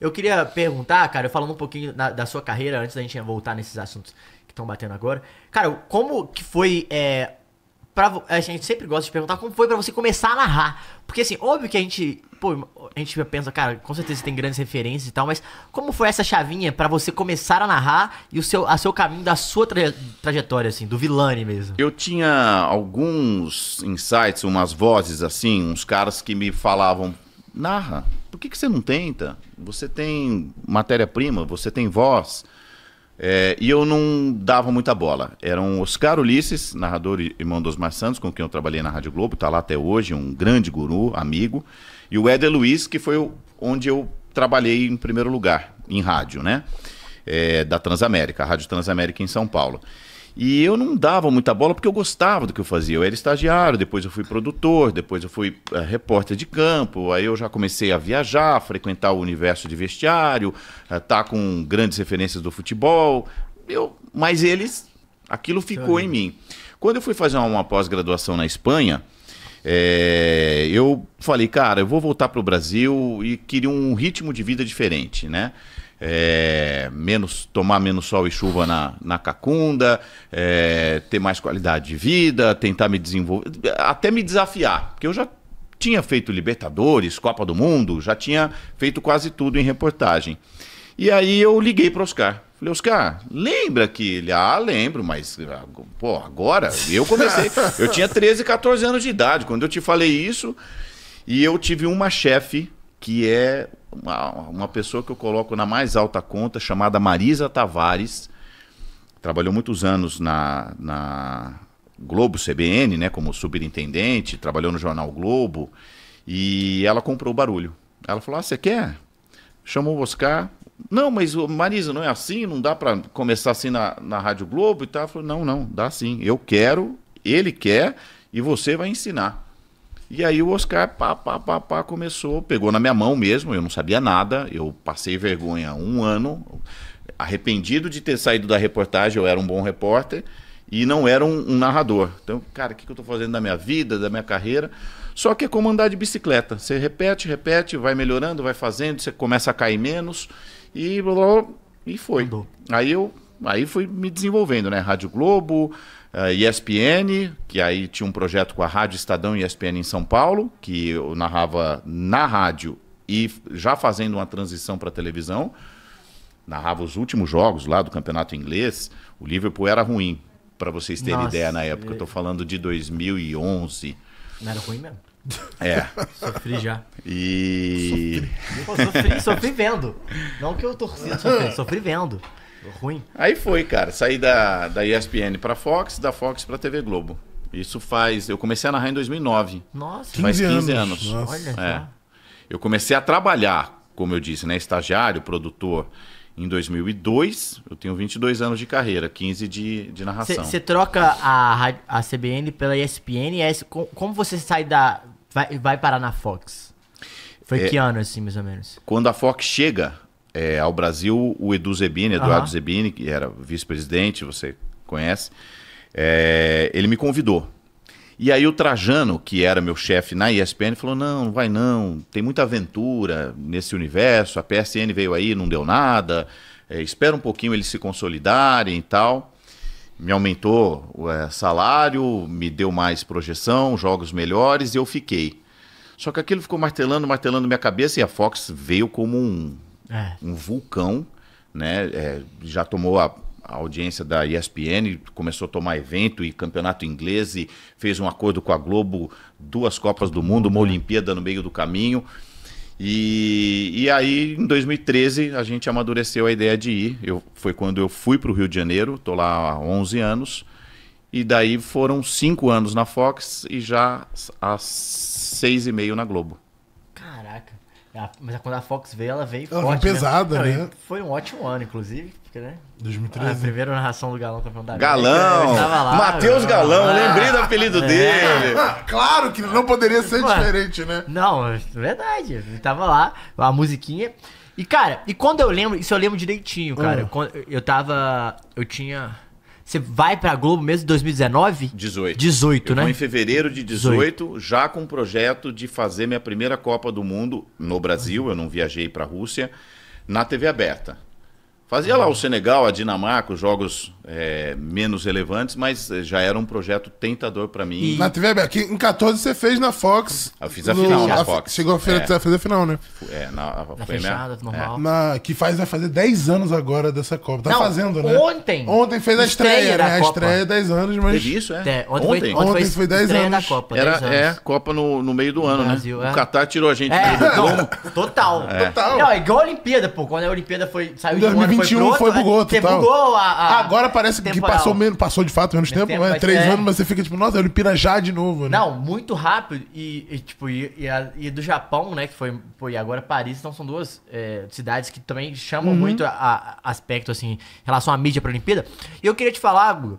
Eu queria perguntar, cara, falando um pouquinho na, da sua carreira, antes da gente voltar nesses assuntos que estão batendo agora. Cara, como que foi. É, pra, a gente sempre gosta de perguntar como foi para você começar a narrar. Porque, assim, óbvio que a gente. Pô, a gente pensa, cara, com certeza tem grandes referências e tal, mas como foi essa chavinha para você começar a narrar e o seu, a seu caminho da sua tra trajetória, assim, do vilane mesmo? Eu tinha alguns insights, umas vozes, assim, uns caras que me falavam, narra por que, que você não tenta? Você tem matéria-prima, você tem voz. É, e eu não dava muita bola. Eram Oscar Ulisses, narrador e irmão dos Mar Santos, com quem eu trabalhei na Rádio Globo, está lá até hoje, um grande guru, amigo. E o Éder Luiz, que foi onde eu trabalhei em primeiro lugar, em rádio, né? É, da Transamérica, a Rádio Transamérica em São Paulo. E eu não dava muita bola porque eu gostava do que eu fazia. Eu era estagiário, depois eu fui produtor, depois eu fui eh, repórter de campo. Aí eu já comecei a viajar, frequentar o universo de vestiário, estar eh, tá com grandes referências do futebol. Eu, mas eles, aquilo ficou em mim. Quando eu fui fazer uma pós-graduação na Espanha, é, eu falei, cara, eu vou voltar para o Brasil e queria um ritmo de vida diferente, né? é, menos tomar menos sol e chuva na, na cacunda, é, ter mais qualidade de vida, tentar me desenvolver, até me desafiar, porque eu já tinha feito Libertadores, Copa do Mundo, já tinha feito quase tudo em reportagem. E aí eu liguei para Oscar. Falei, Oscar, lembra que ele. Ah, lembro, mas. Ah, pô, agora? Eu comecei. eu tinha 13, 14 anos de idade quando eu te falei isso. E eu tive uma chefe que é uma, uma pessoa que eu coloco na mais alta conta, chamada Marisa Tavares. Trabalhou muitos anos na, na Globo CBN, né, como superintendente, trabalhou no jornal Globo, e ela comprou o barulho. Ela falou: "Ah, você quer?" Chamou o Oscar. "Não, mas Marisa, não é assim, não dá para começar assim na, na Rádio Globo e tal". Ela falou: "Não, não, dá sim. Eu quero, ele quer e você vai ensinar". E aí o Oscar pá, pá, pá, pá, começou, pegou na minha mão mesmo, eu não sabia nada, eu passei vergonha um ano, arrependido de ter saído da reportagem, eu era um bom repórter e não era um, um narrador. Então, cara, o que, que eu estou fazendo da minha vida, da minha carreira? Só que é como andar de bicicleta, você repete, repete, vai melhorando, vai fazendo, você começa a cair menos e, blá, blá, e foi. Andou. Aí eu aí fui me desenvolvendo, né? Rádio Globo, uh, ah, ESPN, que aí tinha um projeto com a Rádio Estadão e ESPN em São Paulo, que eu narrava na rádio e já fazendo uma transição para televisão. Narrava os últimos jogos lá do campeonato inglês. O Liverpool era ruim, para vocês terem Nossa, ideia na época. Eu tô falando de 2011. Não era ruim mesmo. É. Sofri já. E. Sofri, sofri, sofri vendo. Não que eu torci, sofri, sofri vendo. Ruim. Aí foi, cara. Saí da, da ESPN pra Fox, da Fox pra TV Globo. Isso faz. Eu comecei a narrar em 2009. Nossa, 15 faz 15 anos. anos. Olha, é. Eu comecei a trabalhar, como eu disse, né? Estagiário, produtor em 2002. Eu tenho 22 anos de carreira, 15 de, de narração. Você troca a, a CBN pela ESPN. E como você sai da. Vai, vai parar na Fox? Foi é, que ano, assim, mais ou menos? Quando a Fox chega, é, ao Brasil o Edu Zebini, Eduardo uhum. Zebini, que era vice-presidente, você conhece, é, ele me convidou. E aí o Trajano, que era meu chefe na ESPN, falou: não, não vai não, tem muita aventura nesse universo, a PSN veio aí, não deu nada, é, espera um pouquinho eles se consolidarem e tal. Me aumentou o é, salário, me deu mais projeção, jogos melhores e eu fiquei. Só que aquilo ficou martelando, martelando minha cabeça e a Fox veio como um, é. Um vulcão, né? É, já tomou a, a audiência da ESPN, começou a tomar evento e campeonato inglês e fez um acordo com a Globo, duas Copas do Mundo, uma Olimpíada no meio do caminho. E, e aí, em 2013, a gente amadureceu a ideia de ir. Eu, foi quando eu fui para o Rio de Janeiro, estou lá há 11 anos. E daí foram cinco anos na Fox e já há seis e meio na Globo. Caraca. A, mas é quando a Fox veio, ela veio ela forte. Veio pesada, né? Foi um ótimo ano, inclusive. Porque, né? 2013. A primeira narração do Galão campeão da América. Galão! Lá, Matheus Galão, lá. lembrei do ah. apelido é. dele. Ah, claro que não poderia ser diferente, né? Não, verdade. Ele tava lá, a musiquinha. E, cara, e quando eu lembro, isso eu lembro direitinho, cara. Ah. Quando eu tava. Eu tinha. Você vai pra Globo mesmo em 2019? 18. 18, eu né? Vou em fevereiro de 18, 18, já com o projeto de fazer minha primeira Copa do Mundo no Brasil. Eu não viajei pra Rússia, na TV aberta. Fazia lá o uhum. Senegal, a Dinamarca, os jogos é, menos relevantes, mas eh, já era um projeto tentador para mim. Na TV aqui em 14 você fez na Fox. Eu fiz a no, final na a, Fox. Chegou a, é. fazer a final, né? É, na, na fechada, normal. É. Na, que faz, vai fazer 10 anos agora dessa Copa. Tá Não, fazendo, né? Ontem. Ontem fez a estreia, estreia né? A Copa. estreia é 10 anos, mas... Teve isso, é? é ontem, ontem. Foi, ontem, ontem foi 10 estreia anos. Copa, 10 era, é, anos. É, Copa no, no meio do ano, no né? Brasil, né? O Qatar é. tirou a gente é, do Total. Total. Não, é igual a Olimpíada, pô. Quando a Olimpíada foi, saiu de 2020. 21 foi, pro, foi né? outro. Você bugou a, a Agora parece temporal. que passou menos, passou de fato menos, tempo, tempo, né? Três é. anos, mas você fica tipo, nossa, ele pira já de novo, né? Não, muito rápido. E, e tipo, e, e, a, e, do Japão, né? Que foi. Pô, e agora Paris, então são duas é, cidades que também chamam uhum. muito a, a, aspecto, assim, em relação à mídia pra Olimpíada. E eu queria te falar, Guga.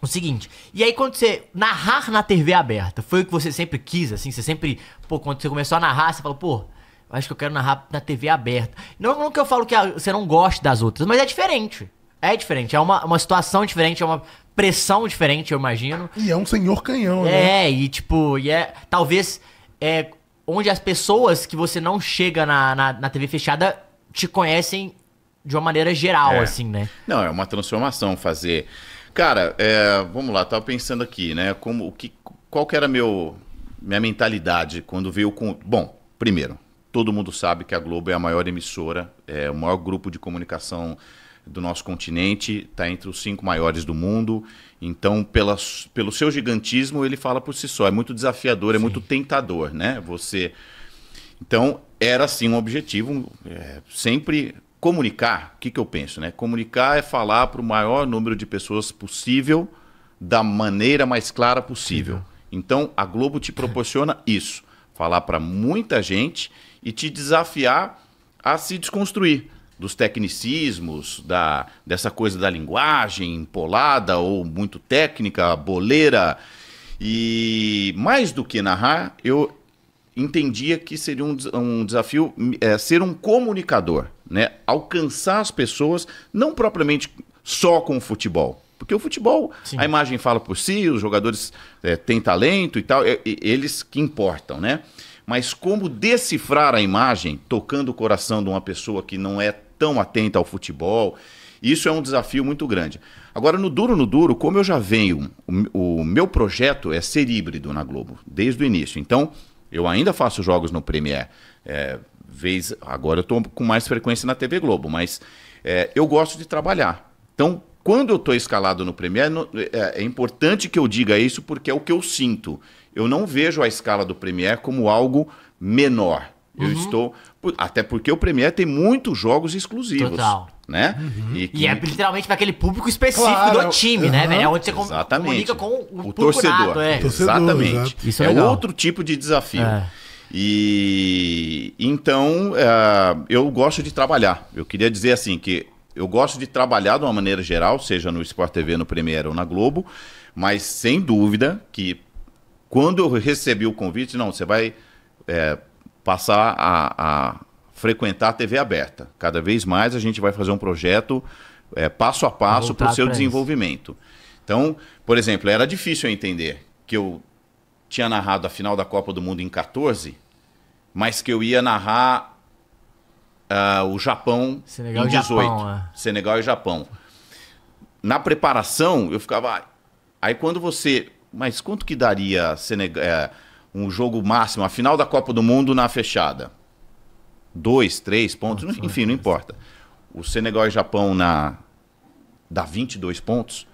O seguinte, e aí quando você narrar na TV aberta, foi o que você sempre quis, assim, você sempre, pô, quando você começou a narrar, você falou, pô, acho que eu quero narrar na TV aberta. Não, não que eu falo que ah, você não goste das outras, mas é diferente. É diferente, é uma, uma situação diferente, é uma pressão diferente, eu imagino. E é um senhor canhão, é, né? É, e tipo, e é. Talvez é onde as pessoas que você não chega na, na, na TV fechada te conhecem de uma maneira geral, é. assim, né? Não, é uma transformação fazer. Cara, é, vamos lá, tava pensando aqui, né? Como, o que, qual que era meu, minha mentalidade quando veio com. Bom, primeiro, Todo mundo sabe que a Globo é a maior emissora, é o maior grupo de comunicação do nosso continente, está entre os cinco maiores do mundo. Então, pela, pelo seu gigantismo, ele fala por si só. É muito desafiador, é Sim. é muito tentador, né? Você. Então, era assim um objetivo, é, sempre comunicar. O que, que eu penso, né? Comunicar é falar para o maior número de pessoas possível, da maneira mais clara possível. Sim. Então, a Globo te proporciona isso. Falar para muita gente e te desafiar a se desconstruir dos tecnicismos, da, dessa coisa da linguagem empolada ou muito técnica, boleira. E mais do que narrar, eu entendia que seria um, um desafio é, ser um comunicador, né? alcançar as pessoas, não propriamente só com o futebol. Porque o futebol, Sim. a imagem fala por si, os jogadores é, têm talento e tal, é, eles que importam, né? Mas como decifrar a imagem tocando o coração de uma pessoa que não é tão atenta ao futebol? Isso é um desafio muito grande. Agora, no Duro no Duro, como eu já venho, o, o meu projeto é ser híbrido na Globo, desde o início. Então, eu ainda faço jogos no Premier. É, vez, agora eu estou com mais frequência na TV Globo, mas é, eu gosto de trabalhar. Então, quando eu estou escalado no Premiere, é, é importante que eu diga isso porque é o que eu sinto. Eu não vejo a escala do Premiere como algo menor. Eu uhum. estou. Até porque o Premiere tem muitos jogos exclusivos. Total. Né? Uhum. E, que... e, é literalmente para aquele público específico claro. do time, uhum. né, velho? É uhum. onde você exatamente. comunica com o, o torcedor. Nato, é. torcedor. Exatamente. Exato. Isso é, é outro tipo de desafio. É. E então uh, eu gosto de trabalhar. Eu queria dizer assim que eu gosto de trabalhar de uma maneira geral, seja no Sport TV, no Premiere ou na Globo, mas sem dúvida que quando eu recebi o convite, não, você vai é, passar a, a, frequentar a TV aberta. Cada vez mais a gente vai fazer um projeto é, passo a passo para o seu desenvolvimento. Isso. Então, por exemplo, era difícil eu entender que eu tinha narrado a final da Copa do Mundo em 14, mas que eu ia narrar uh, o Japão Senegal em 18. Japão, é. Senegal e Japão. Na preparação, eu ficava. aí quando você. Mas quanto que daria Senegal, é, eh, um jogo máximo, a final da Copa do Mundo na fechada? Dois, três pontos, enfim, não importa. O Senegal e Japão na dá 22 pontos.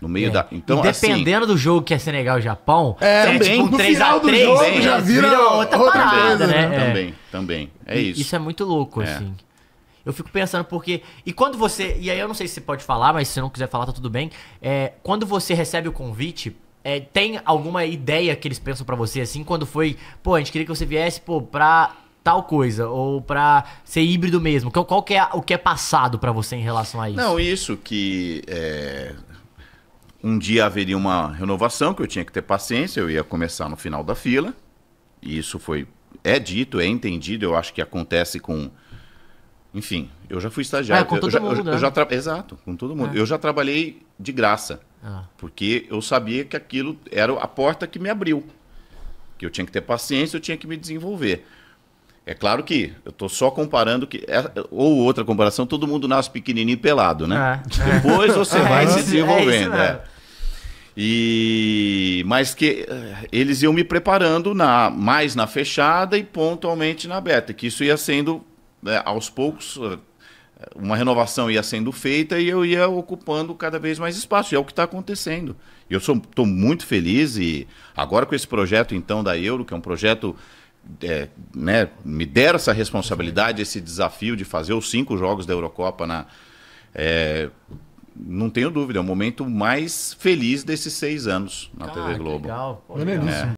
No meio é. da. Então, assim, dependendo assim, do jogo que é Senegal e Japão, é, é também, tipo um no final 3, do jogo é, já vira, vira outra, outra parada, né? né? É. Também, também. É isso. Isso é muito louco, é. assim. Eu fico pensando porque. E quando você. E aí eu não sei se você pode falar, mas se não quiser falar, tá tudo bem. É, quando você recebe o convite, é, tem alguma ideia que eles pensam para você, assim, quando foi. Pô, a gente queria que você viesse, pô, pra tal coisa, ou pra ser híbrido mesmo. Qual, qual que é o que é passado para você em relação a isso? Não, isso que. É, um dia haveria uma renovação que eu tinha que ter paciência, eu ia começar no final da fila. E isso foi é dito, é entendido, eu acho que acontece com enfim, eu já fui estagiário. É, com todo eu, mundo, já, né? eu já Exato, com todo mundo. É. Eu já trabalhei de graça. Ah. Porque eu sabia que aquilo era a porta que me abriu. Que eu tinha que ter paciência, eu tinha que me desenvolver. É claro que eu estou só comparando que é, ou outra comparação, todo mundo nasce pequenininho pelado, né? É. Depois é. você vai é, se é desenvolvendo. É e mas que eh, eles iam me preparando na mais na fechada e pontualmente na aberta, que isso ia sendo né, aos poucos eh, uma renovação ia sendo feita e eu ia ocupando cada vez mais espaço. E é o que está acontecendo. E eu estou muito feliz e agora com esse projeto então da Euro, que é um projeto é, né, me deram essa responsabilidade, esse desafio de fazer os cinco jogos da Eurocopa na é, não tenho dúvida, é o momento mais feliz desses seis anos na ah, TV Globo. legal. Pô, legal. É.